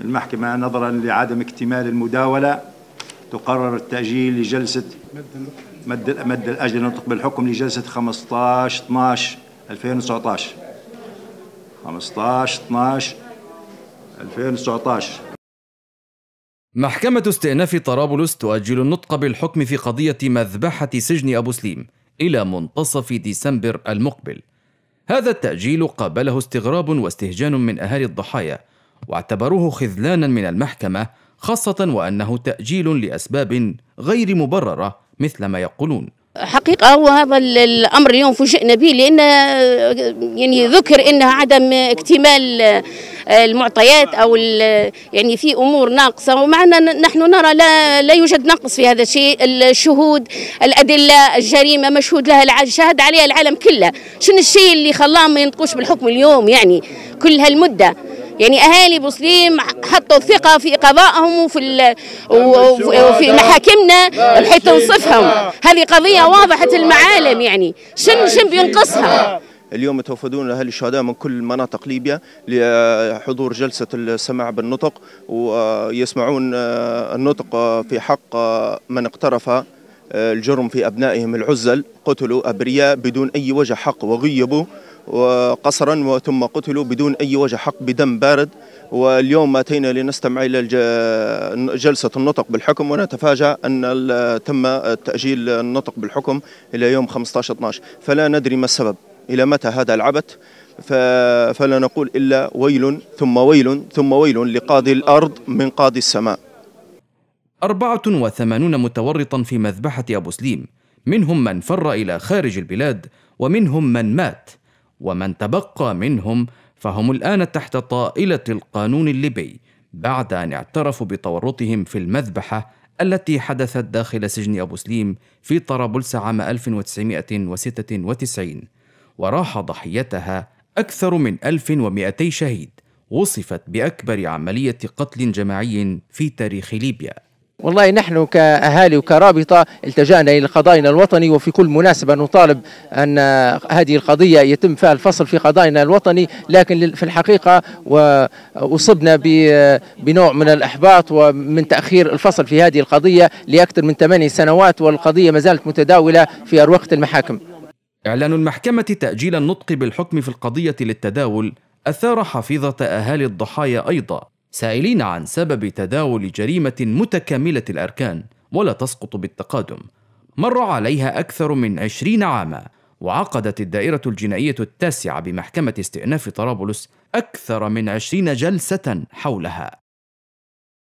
المحكمة نظرا لعدم اكتمال المداولة تقرر التأجيل لجلسة مد مد الأجل نطق بالحكم لجلسة 15 12 2019 15 12 2019 محكمة استئناف طرابلس تؤجل النطق بالحكم في قضية مذبحة سجن أبو سليم إلى منتصف ديسمبر المقبل. هذا التأجيل قابله استغراب واستهجان من أهالي الضحايا واعتبروه خذلانا من المحكمة خاصة وأنه تأجيل لأسباب غير مبررة مثل ما يقولون حقيقة هو هذا الأمر اليوم فوجئنا به لأن آه، يعني ذكر أنها عدم اكتمال آه، المعطيات أو يعني في أمور ناقصة ومع نحن نرى لا, لا يوجد نقص في هذا الشيء الشهود الأدلة الجريمة مشهود لها شهد عليها العالم كله شنو الشيء اللي خلاه ما ينطقوش بالحكم اليوم يعني كل هالمدة يعني اهالي بوسليم حطوا الثقه في قضائهم وفي وفي محاكمنا بحيث تنصفهم هذه قضيه واضحه المعالم يعني شن شن بينقصها اليوم يتوفدون اهل الشهداء من كل مناطق ليبيا لحضور جلسه السماع بالنطق ويسمعون النطق في حق من اقترف الجرم في ابنائهم العزل قتلوا ابرياء بدون اي وجه حق وغيبوا وقصرا وثم قتلوا بدون أي وجه حق بدم بارد واليوم أتينا لنستمع إلى جلسة النطق بالحكم ونتفاجأ أن تم تأجيل النطق بالحكم إلى يوم 15-12 فلا ندري ما السبب إلى متى هذا العبث فلا نقول إلا ويل ثم ويل ثم ويل لقاضي الأرض من قاضي السماء 84 متورطا في مذبحة أبو سليم منهم من فر إلى خارج البلاد ومنهم من مات ومن تبقى منهم فهم الآن تحت طائلة القانون الليبي بعد أن اعترفوا بتورطهم في المذبحة التي حدثت داخل سجن أبو سليم في طرابلس عام 1996 وراح ضحيتها أكثر من 1200 شهيد وصفت بأكبر عملية قتل جماعي في تاريخ ليبيا والله نحن كأهالي وكرابطة التجأنا إلى قضائنا الوطني وفي كل مناسبة نطالب أن هذه القضية يتم فيها الفصل في قضائنا الوطني لكن في الحقيقة أصبنا بنوع من الإحباط ومن تأخير الفصل في هذه القضية لأكثر من ثماني سنوات والقضية ما زالت متداولة في أروقة المحاكم إعلان المحكمة تأجيل النطق بالحكم في القضية للتداول أثار حفيظة أهالي الضحايا أيضا سائلين عن سبب تداول جريمة متكاملة الأركان ولا تسقط بالتقادم مر عليها أكثر من عشرين عاما وعقدت الدائرة الجنائية التاسعة بمحكمة استئناف طرابلس أكثر من عشرين جلسة حولها